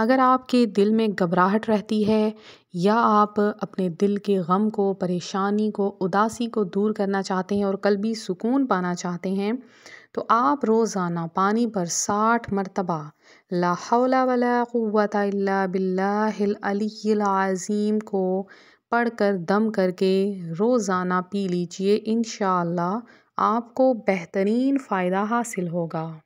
अगर आपके दिल में घबराहट रहती है या आप अपने दिल के गम को परेशानी को उदासी को दूर करना चाहते हैं और कल भी सुकून पाना चाहते हैं तो आप रोज़ाना पानी पर साठ मरतबा ला हौला वला क़ुव्वत इल्ला बिल्लाहिल अज़ीम को पढ़ कर दम करके रोज़ाना पी लीजिए इन आपको बेहतरीन फ़ायदा हासिल होगा